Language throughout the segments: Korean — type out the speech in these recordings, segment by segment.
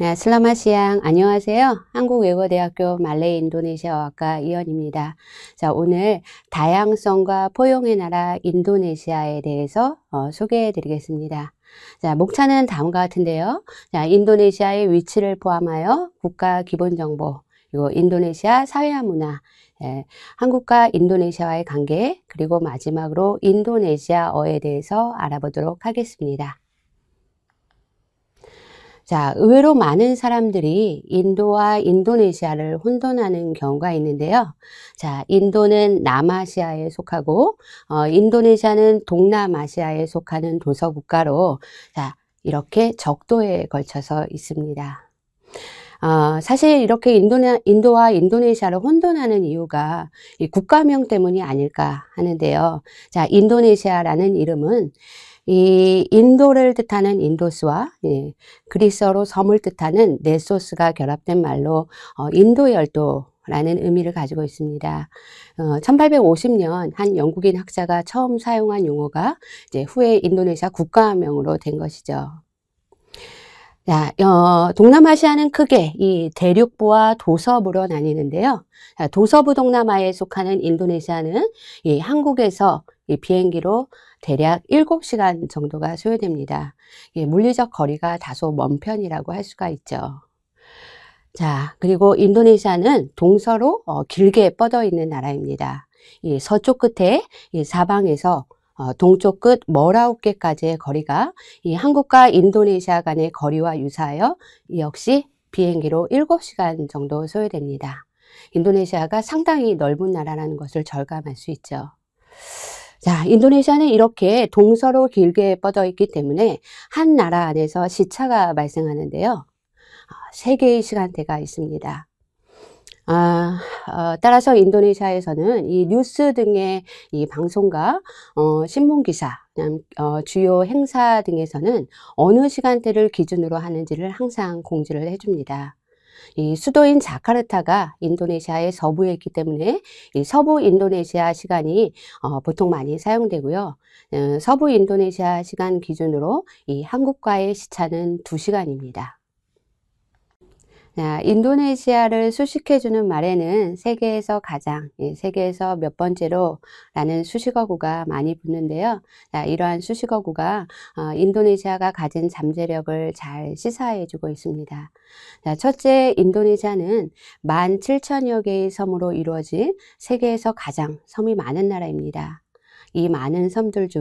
네, 슬라마 시양 안녕하세요. 한국외국어대학교 말레이 인도네시아학과 이현입니다. 자, 오늘 다양성과 포용의 나라 인도네시아에 대해서 어, 소개해 드리겠습니다. 자, 목차는 다음과 같은데요. 자, 인도네시아의 위치를 포함하여 국가 기본 정보, 그리고 인도네시아 사회와 문화, 예, 한국과 인도네시아와의 관계, 그리고 마지막으로 인도네시아어에 대해서 알아보도록 하겠습니다. 자, 의외로 많은 사람들이 인도와 인도네시아를 혼돈하는 경우가 있는데요. 자, 인도는 남아시아에 속하고, 어, 인도네시아는 동남아시아에 속하는 도서국가로, 자, 이렇게 적도에 걸쳐서 있습니다. 어, 사실 이렇게 인도네, 인도와 인도네시아를 혼돈하는 이유가 이 국가명 때문이 아닐까 하는데요. 자, 인도네시아라는 이름은 이 인도를 뜻하는 인도스와 예, 그리스어로 섬을 뜻하는 네소스가 결합된 말로 어, 인도열도 라는 의미를 가지고 있습니다. 1850년 어, 한 영국인 학자가 처음 사용한 용어가 이제 후에 인도네시아 국가명으로 된 것이죠. 자, 어, 동남아시아는 크게 이 대륙부와 도서부로 나뉘는데요. 도서부 동남아에 속하는 인도네시아는 이 한국에서 이 비행기로 대략 7시간 정도가 소요됩니다. 예, 물리적 거리가 다소 먼 편이라고 할 수가 있죠. 자, 그리고 인도네시아는 동서로 어, 길게 뻗어 있는 나라입니다. 이 서쪽 끝에 이 사방에서 어, 동쪽 끝 머라우케까지의 거리가 이 한국과 인도네시아 간의 거리와 유사하여 역시 비행기로 7시간 정도 소요됩니다. 인도네시아가 상당히 넓은 나라라는 것을 절감할 수 있죠. 자, 인도네시아는 이렇게 동서로 길게 뻗어 있기 때문에 한 나라 안에서 시차가 발생하는데요. 아, 세 개의 시간대가 있습니다. 아, 어, 따라서 인도네시아에서는 이 뉴스 등의 이 방송과 어, 신문 기사, 어, 주요 행사 등에서는 어느 시간대를 기준으로 하는지를 항상 공지를 해줍니다. 이 수도인 자카르타가 인도네시아의 서부에 있기 때문에 이 서부 인도네시아 시간이 어, 보통 많이 사용되고요. 어, 서부 인도네시아 시간 기준으로 이 한국과의 시차는 2시간입니다 아, 인도네시아를 수식해주는 말에는 세계에서 가장, 예, 세계에서 몇 번째로 라는 수식어구가 많이 붙는데요. 이러한 수식어구가 어, 인도네시아가 가진 잠재력을 잘 시사해주고 있습니다. 첫째, 인도네시아는 17,000여 개의 섬으로 이루어진 세계에서 가장 섬이 많은 나라입니다. 이 많은 섬들 중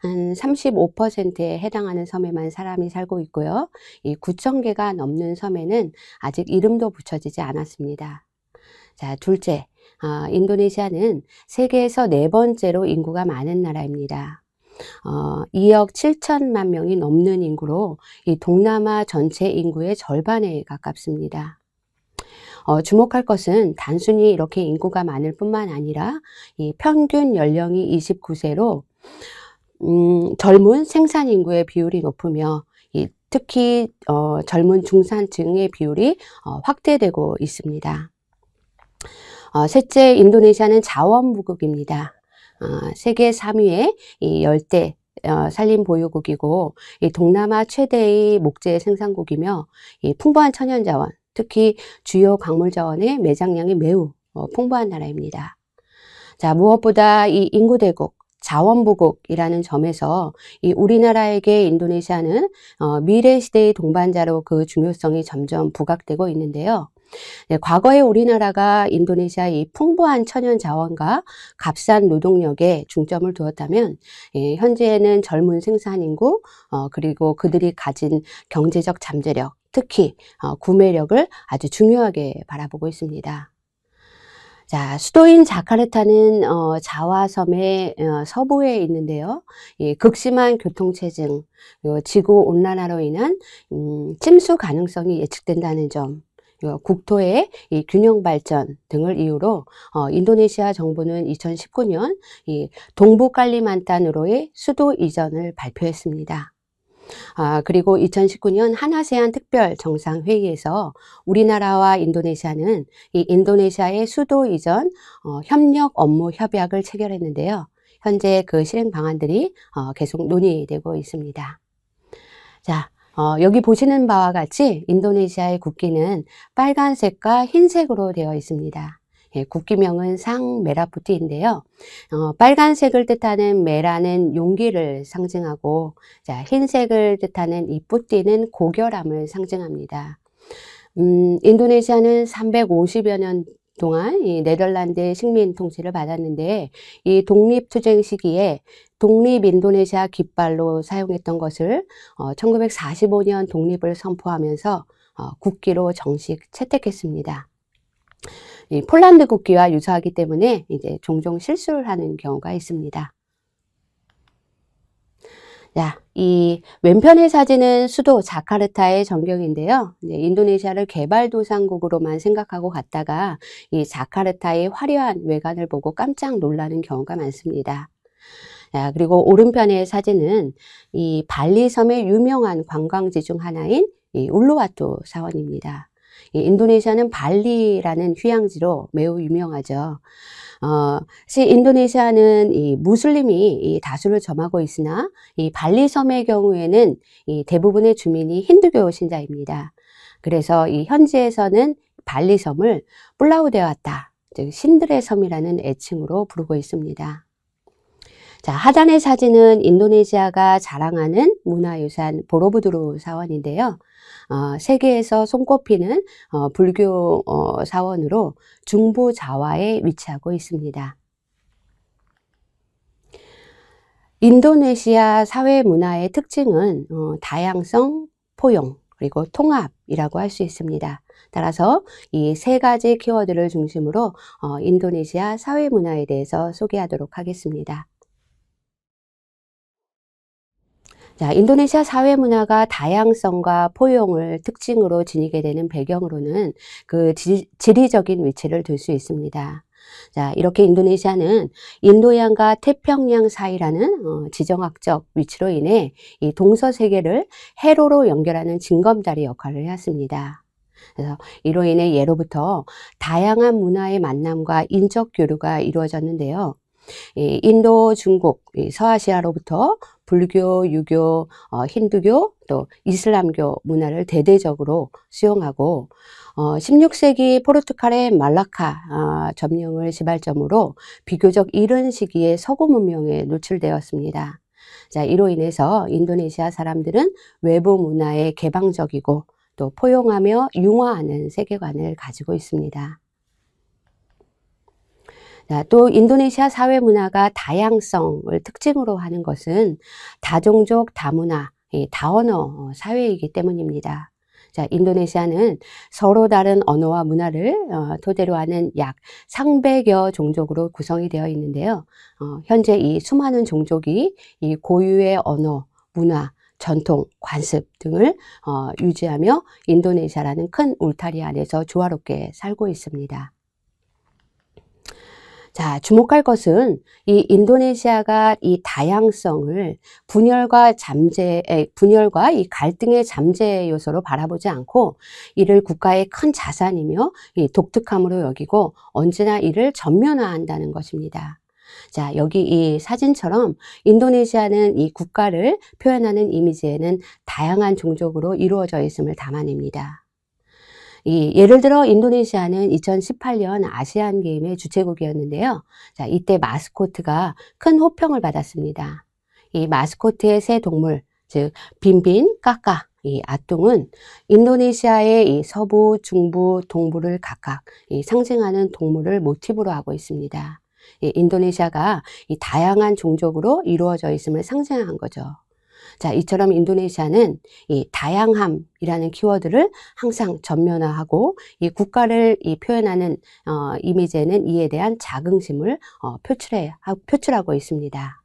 한 35%에 해당하는 섬에만 사람이 살고 있고요. 이 9천 개가 넘는 섬에는 아직 이름도 붙여지지 않았습니다. 자, 둘째, 어, 인도네시아는 세계에서 네 번째로 인구가 많은 나라입니다. 어, 2억 7천만 명이 넘는 인구로 이 동남아 전체 인구의 절반에 가깝습니다. 어, 주목할 것은 단순히 이렇게 인구가 많을 뿐만 아니라 이 평균 연령이 29세로 음, 젊은 생산 인구의 비율이 높으며 이, 특히 어, 젊은 중산층의 비율이 어, 확대되고 있습니다. 어, 셋째, 인도네시아는 자원부국입니다 어, 세계 3위의 이 열대 어, 산림 보유국이고 이 동남아 최대의 목재 생산국이며 이 풍부한 천연자원, 특히 주요 광물 자원의 매장량이 매우 어, 풍부한 나라입니다. 자, 무엇보다 이 인구대국, 자원부국이라는 점에서 이 우리나라에게 인도네시아는 어, 미래 시대의 동반자로 그 중요성이 점점 부각되고 있는데요. 네, 과거에 우리나라가 인도네시아의 풍부한 천연 자원과 값싼 노동력에 중점을 두었다면 예, 현재는 에 젊은 생산 인구 어, 그리고 그들이 가진 경제적 잠재력 특히 어, 구매력을 아주 중요하게 바라보고 있습니다. 자, 수도인 자카르타는 어, 자와섬의 어, 서부에 있는데요. 이 극심한 교통체증, 지구 온난화로 인한 음, 침수 가능성이 예측된다는 점, 국토의 이 균형 발전 등을 이유로 어, 인도네시아 정부는 2019년 이동북 깔리만탄으로의 수도 이전을 발표했습니다. 아, 그리고 2019년 한아세안 특별 정상회의에서 우리나라와 인도네시아는 이 인도네시아의 수도 이전 어, 협력 업무 협약을 체결했는데요. 현재 그 실행 방안들이 어, 계속 논의되고 있습니다. 자, 어, 여기 보시는 바와 같이 인도네시아의 국기는 빨간색과 흰색으로 되어 있습니다. 예, 국기명은 상메라푸티인데요. 어, 빨간색을 뜻하는 메라는 용기를 상징하고 자, 흰색을 뜻하는 이뿌티는 고결함을 상징합니다. 음, 인도네시아는 350여 년 동안 이 네덜란드의 식민 통치를 받았는데 이 독립투쟁 시기에 독립 인도네시아 깃발로 사용했던 것을 어, 1945년 독립을 선포하면서 어, 국기로 정식 채택했습니다. 폴란드 국기와 유사하기 때문에 이제 종종 실수를 하는 경우가 있습니다. 자, 이 왼편의 사진은 수도 자카르타의 전경인데요. 인도네시아를 개발도상국으로만 생각하고 갔다가 이 자카르타의 화려한 외관을 보고 깜짝 놀라는 경우가 많습니다. 자, 그리고 오른편의 사진은 이 발리섬의 유명한 관광지 중 하나인 이 울루와투 사원입니다. 인도네시아는 발리라는 휴양지로 매우 유명하죠. 어, 사 인도네시아는 이 무슬림이 이 다수를 점하고 있으나 이 발리 섬의 경우에는 이 대부분의 주민이 힌두교 신자입니다. 그래서 이 현지에서는 발리 섬을 뿔라우데왔다, 즉 신들의 섬이라는 애칭으로 부르고 있습니다. 자, 하단의 사진은 인도네시아가 자랑하는 문화유산 보로부드루 사원인데요. 어, 세계에서 손꼽히는 어, 불교 어, 사원으로 중부 자와에 위치하고 있습니다. 인도네시아 사회 문화의 특징은 어, 다양성, 포용, 그리고 통합이라고 할 수 있습니다. 따라서 이 세 가지 키워드를 중심으로 어, 인도네시아 사회 문화에 대해서 소개하도록 하겠습니다. 자, 인도네시아 사회 문화가 다양성과 포용을 특징으로 지니게 되는 배경으로는 그 지, 리적인 위치를 들 수 있습니다. 자, 이렇게 인도네시아는 인도양과 태평양 사이라는 어, 지정학적 위치로 인해 이 동서 세계를 해로로 연결하는 징검다리 역할을 해왔습니다. 그래서 이로 인해 예로부터 다양한 문화의 만남과 인적 교류가 이루어졌는데요. 인도, 중국, 서아시아로부터 불교, 유교, 어, 힌두교, 또 이슬람교 문화를 대대적으로 수용하고 16세기 어, 포르투갈의 말라카 어, 점령을 시발점으로 비교적 이른 시기에 서구 문명에 노출되었습니다. 자, 이로 인해서 인도네시아 사람들은 외부 문화에 개방적이고 또 포용하며 융화하는 세계관을 가지고 있습니다. 또 인도네시아 사회 문화가 다양성을 특징으로 하는 것은 다종족, 다문화, 다언어 어, 사회이기 때문입니다. 자, 인도네시아는 서로 다른 언어와 문화를 어, 토대로 하는 약 300여 종족으로 구성이 되어 있는데요. 어, 현재 이 수많은 종족이 이 고유의 언어, 문화, 전통, 관습 등을 어, 유지하며 인도네시아라는 큰 울타리 안에서 조화롭게 살고 있습니다. 자, 주목할 것은 이 인도네시아가 이 다양성을 분열과 잠재, 분열과 이 갈등의 잠재 요소로 바라보지 않고 이를 국가의 큰 자산이며 이 독특함으로 여기고 언제나 이를 전면화한다는 것입니다. 자, 여기 이 사진처럼 인도네시아는 이 국가를 표현하는 이미지에는 다양한 종족으로 이루어져 있음을 담아냅니다. 이, 예를 들어 인도네시아는 2018년 아시안 게임의 주최국이었는데요. 자, 이때 마스코트가 큰 호평을 받았습니다. 이 마스코트의 새 동물, 즉 빈빈, 까까, 이 아뚱은 인도네시아의 이 서부, 중부, 동부를 각각 이 상징하는 동물을 모티브로 하고 있습니다. 이 인도네시아가 이 다양한 종족으로 이루어져 있음을 상징한 거죠. 자, 이처럼 인도네시아는 이 다양함이라는 키워드를 항상 전면화하고 이 국가를 이 표현하는 어, 이미지에는 이에 대한 자긍심을 어, 표출해, 표출하고 있습니다.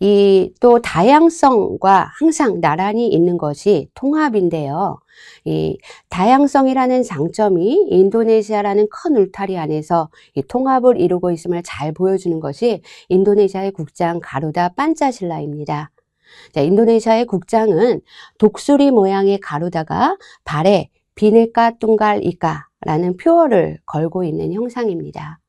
이또 다양성과 항상 나란히 있는 것이 통합인데요. 이 다양성이라는 장점이 인도네시아라는 큰 울타리 안에서 이 통합을 이루고 있음을 잘 보여주는 것이 인도네시아의 국장 가루다 반짜실라입니다. 자, 인도네시아의 국장은 독수리 모양의 가루다가 발에 비네까 뚱갈 이까라는 표어를 걸고 있는 형상입니다.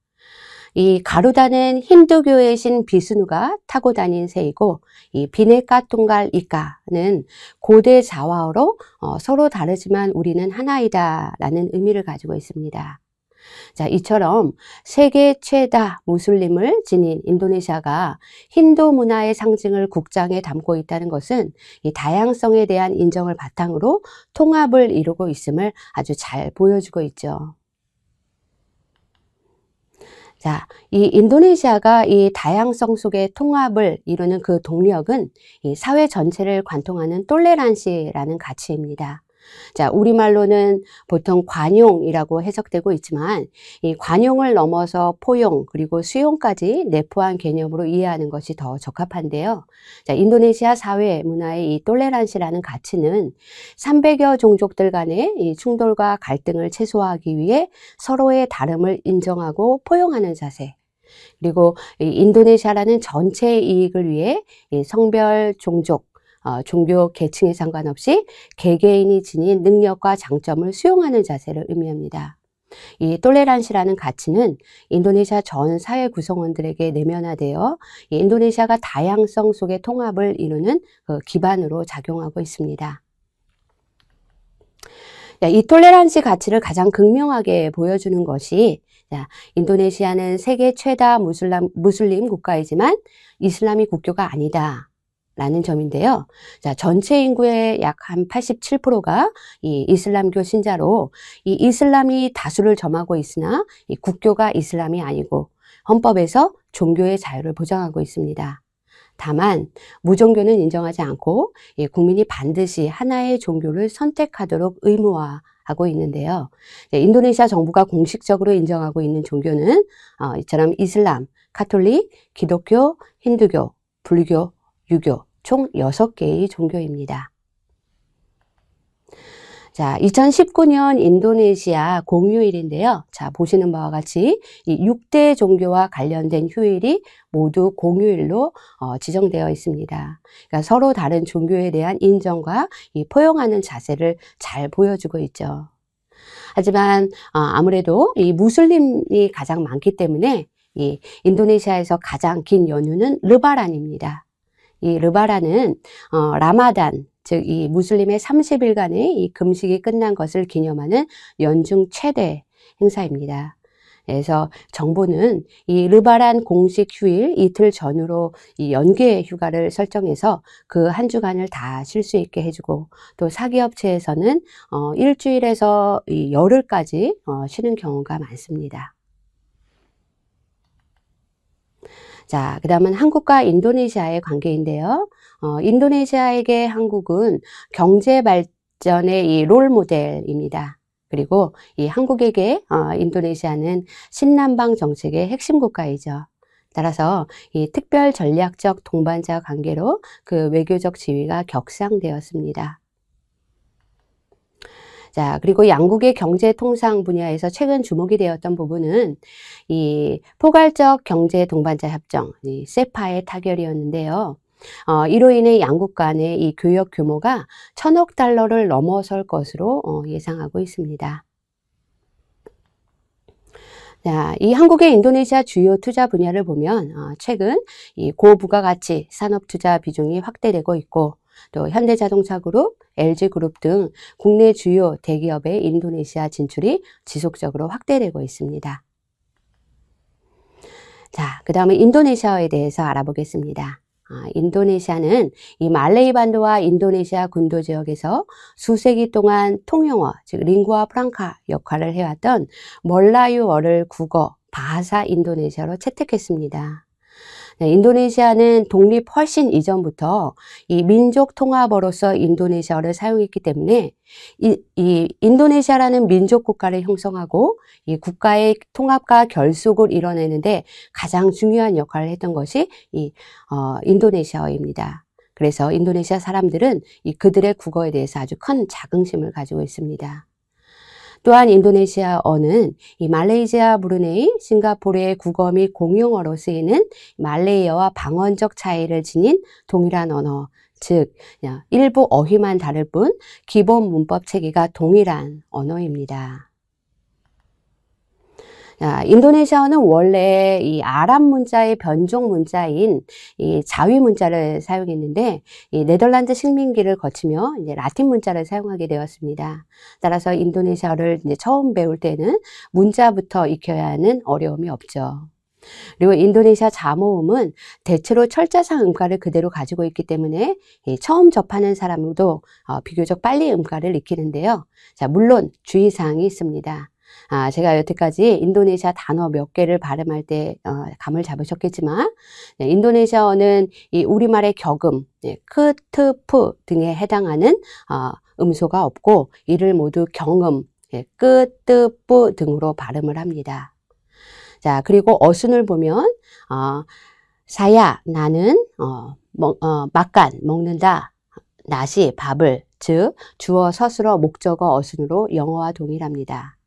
이 가루다는 힌두교의 신 비스누가 타고 다닌 새이고 이비네카 통갈 이까는 고대 자화어로 어, 서로 다르지만 우리는 하나이다 라는 의미를 가지고 있습니다. 자, 이처럼 세계 최다 무슬림을 지닌 인도네시아가 힌두 문화의 상징을 국장에 담고 있다는 것은 이 다양성에 대한 인정을 바탕으로 통합을 이루고 있음을 아주 잘 보여주고 있죠. 자, 이 인도네시아가 이 다양성 속의 통합을 이루는 그 동력은 이 사회 전체를 관통하는 똘레란시라는 가치입니다. 자, 우리말로는 보통 관용이라고 해석되고 있지만 이 관용을 넘어서 포용 그리고 수용까지 내포한 개념으로 이해하는 것이 더 적합한데요. 자, 인도네시아 사회 문화의 이 똘레란시라는 가치는 300여 종족들 간의 이 충돌과 갈등을 최소화하기 위해 서로의 다름을 인정하고 포용하는 자세 그리고 인도네시아라는 전체의 이익을 위해 성별, 종족, 어, 종교 계층에 상관없이 개개인이 지닌 능력과 장점을 수용하는 자세를 의미합니다. 이 똘레란시라는 가치는 인도네시아 전 사회 구성원들에게 내면화되어 인도네시아가 다양성 속의 통합을 이루는 그 기반으로 작용하고 있습니다. 이 톨레란시 가치를 가장 극명하게 보여주는 것이 인도네시아는 세계 최다 무슬람, 무슬림 국가이지만 이슬람이 국교가 아니다. 라는 점인데요. 자, 전체 인구의 약 한 87%가 이 이슬람교 신자로 이 이슬람이 다수를 점하고 있으나 이 국교가 이슬람이 아니고 헌법에서 종교의 자유를 보장하고 있습니다. 다만 무종교는 인정하지 않고 이 국민이 반드시 하나의 종교를 선택하도록 의무화 하고 있는데요. 인도네시아 정부가 공식적으로 인정하고 있는 종교는 어, 이처럼 이슬람, 카톨릭, 기독교, 힌두교, 불교, 유교 총 6개의 종교입니다. 자, 2019년 인도네시아 공휴일인데요. 자, 보시는 바와 같이 이 6대 종교와 관련된 휴일이 모두 공휴일로 어, 지정되어 있습니다. 그러니까 서로 다른 종교에 대한 인정과 이 포용하는 자세를 잘 보여주고 있죠. 하지만 어, 아무래도 이 무슬림이 가장 많기 때문에 이 인도네시아에서 가장 긴 연휴는 르바란입니다. 이 르바라는 어, 라마단 즉 이 무슬림의 30일간의 이 금식이 끝난 것을 기념하는 연중 최대 행사입니다. 그래서 정부는 이 르바란 공식 휴일 이틀 전으로 이 연계 휴가를 설정해서 그 한 주간을 다 쉴 수 있게 해주고 또 사기업체에서는 어, 일주일에서 이 열흘까지 어, 쉬는 경우가 많습니다. 자, 그 다음은 한국과 인도네시아의 관계인데요. 어, 인도네시아에게 한국은 경제 발전의 이 롤 모델입니다. 그리고 이 한국에게 어, 인도네시아는 신남방 정책의 핵심 국가이죠. 따라서 이 특별 전략적 동반자 관계로 그 외교적 지위가 격상되었습니다. 자, 그리고 양국의 경제 통상 분야에서 최근 주목이 되었던 부분은 이 포괄적 경제 동반자 협정, 이 세파의 타결이었는데요. 어, 이로 인해 양국 간의 이 교역 규모가 천억 달러를 넘어설 것으로 어, 예상하고 있습니다. 자, 이 한국의 인도네시아 주요 투자 분야를 보면 어, 최근 이 고부가가치 산업 투자 비중이 확대되고 있고 또 현대자동차그룹, LG그룹 등 국내 주요 대기업의 인도네시아 진출이 지속적으로 확대되고 있습니다. 자, 그 다음에 인도네시아에 대해서 알아보겠습니다. 아, 인도네시아는 이 말레이 반도와 인도네시아 군도 지역에서 수세기 동안 통용어, 즉 링구아 프랑카 역할을 해왔던 멀라유어를 국어, 바하사 인도네시아로 채택했습니다. 네, 인도네시아는 독립 훨씬 이전부터 이 민족 통합으로서 인도네시아를 사용했기 때문에 이, 이 인도네시아라는 민족 국가를 형성하고 이 국가의 통합과 결속을 이뤄내는데 가장 중요한 역할을 했던 것이 이 어, 인도네시아어입니다. 그래서 인도네시아 사람들은 이 그들의 국어에 대해서 아주 큰 자긍심을 가지고 있습니다. 또한 인도네시아어는 이 말레이시아, 브루네이, 싱가포르의 국어 및 공용어로 쓰이는 말레이어와 방언적 차이를 지닌 동일한 언어, 즉 일부 어휘만 다를 뿐 기본 문법 체계가 동일한 언어입니다. 아, 인도네시아어는 원래 이 아랍 문자의 변종 문자인 이 자위 문자를 사용했는데 이 네덜란드 식민기를 거치며 이제 라틴 문자를 사용하게 되었습니다. 따라서 인도네시아어를 이제 처음 배울 때는 문자부터 익혀야 하는 어려움이 없죠. 그리고 인도네시아 자모음은 대체로 철자상 음가를 그대로 가지고 있기 때문에 처음 접하는 사람도 어, 비교적 빨리 음가를 익히는데요. 자, 물론 주의사항이 있습니다. 아, 제가 여태까지 인도네시아 단어 몇 개를 발음할 때 어, 감을 잡으셨겠지만 네, 인도네시아어는 이 우리말의 격음, 네, 크트프 등에 해당하는 어, 음소가 없고 이를 모두 경음, 예, 네, 끄뜨뿌 등으로 발음을 합니다. 자, 그리고 어순을 보면 어, 사야 나는 어, 먹, 어, 맛간 먹는다 나시 밥을 즉 주어 서술어 목적어 어순으로 영어와 동일합니다.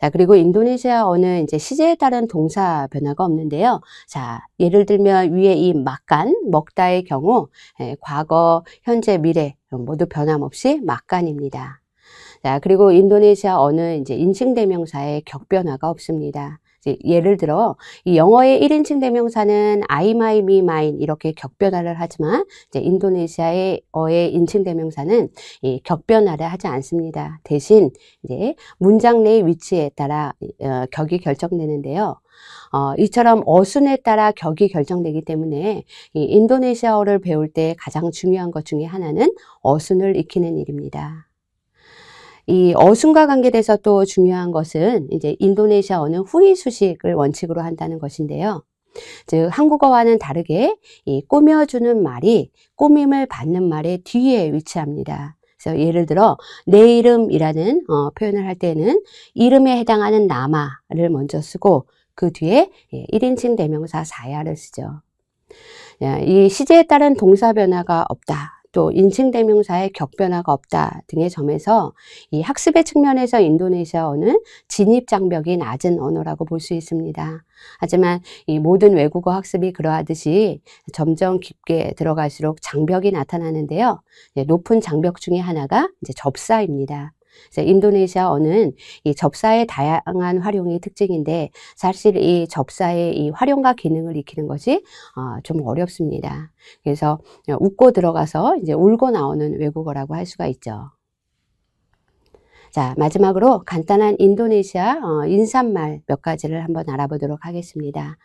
자, 그리고 인도네시아어는 이제 시제에 따른 동사 변화가 없는데요. 자, 예를 들면 위에 이 막간, 먹다의 경우 예, 과거, 현재, 미래 모두 변함없이 막간입니다. 자, 그리고 인도네시아어는 이제 인칭대명사의 격변화가 없습니다. 예를 들어 이 영어의 1인칭 대명사는 I, my, me, mine 이렇게 격변화를 하지만 이제 인도네시아의 어의 인칭 대명사는 이 격변화를 하지 않습니다. 대신 이제 문장 내 위치에 따라 어, 격이 결정되는데요. 어, 이처럼 어순에 따라 격이 결정되기 때문에 이 인도네시아어를 배울 때 가장 중요한 것 중에 하나는 어순을 익히는 일입니다. 이 어순과 관계돼서 또 중요한 것은 이제 인도네시아어는 후이 수식을 원칙으로 한다는 것인데요. 즉 한국어와는 다르게 이 꾸며주는 말이 꾸밈을 받는 말의 뒤에 위치합니다. 그래서 예를 들어 내 이름이라는 어, 표현을 할 때는 이름에 해당하는 나마를 먼저 쓰고 그 뒤에 예, 1인칭 대명사 사야를 쓰죠. 이 시제에 따른 동사 변화가 없다 또 인칭 대명사의 격변화가 없다 등의 점에서 이 학습의 측면에서 인도네시아어는 진입 장벽이 낮은 언어라고 볼 수 있습니다. 하지만 이 모든 외국어 학습이 그러하듯이 점점 깊게 들어갈수록 장벽이 나타나는데요. 높은 장벽 중의 하나가 이제 접사입니다. 인도네시아어는 이 접사의 다양한 활용이 특징인데 사실 이 접사의 이 활용과 기능을 익히는 것이 어, 좀 어렵습니다. 그래서 어, 웃고 들어가서 이제 울고 나오는 외국어라고 할 수가 있죠. 자 마지막으로 간단한 인도네시아 어, 인사말 몇 가지를 한번 알아보도록 하겠습니다.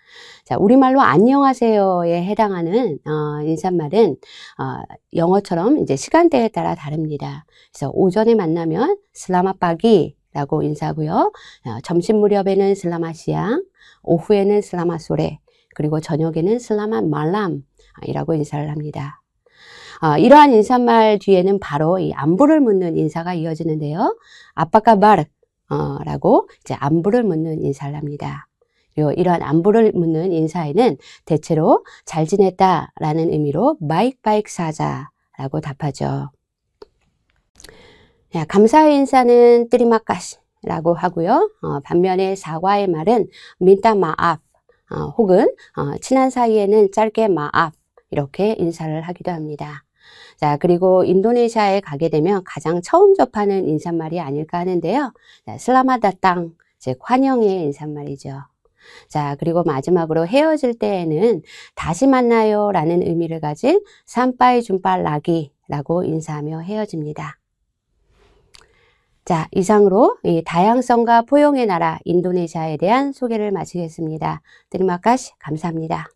자 우리말로 안녕하세요에 해당하는 어, 인사말은 어, 영어처럼 이제 시간대에 따라 다릅니다. 그래서 오전에 만나면 슬라마빠기 라고 인사고요. 점심 무렵에는 슬라마시앙, 오후에는 슬라마소레, 그리고 저녁에는 슬라마 말람이라고 인사를 합니다. 어, 이러한 인사말 뒤에는 바로 이 안부를 묻는 인사가 이어지는데요. 아빠가 말 어, 라고 이제 안부를 묻는 인사를 합니다. 그리고 이러한 안부를 묻는 인사에는 대체로 잘 지냈다 라는 의미로 마익 바이크 사자 라고 답하죠. 야, 감사의 인사는 뜨리마까시 라고 하고요. 어, 반면에 사과의 말은 민따 마압 어, 혹은 어, 친한 사이에는 짧게 마압 이렇게 인사를 하기도 합니다. 자, 그리고 인도네시아에 가게 되면 가장 처음 접하는 인사말이 아닐까 하는데요. 슬라마다 땅, 즉 환영의 인사말이죠. 자, 그리고 마지막으로 헤어질 때에는 다시 만나요 라는 의미를 가진 산빠이 준빨 라기 라고 인사하며 헤어집니다. 자, 이상으로 이 다양성과 포용의 나라 인도네시아에 대한 소개를 마치겠습니다. 드리마카시 감사합니다.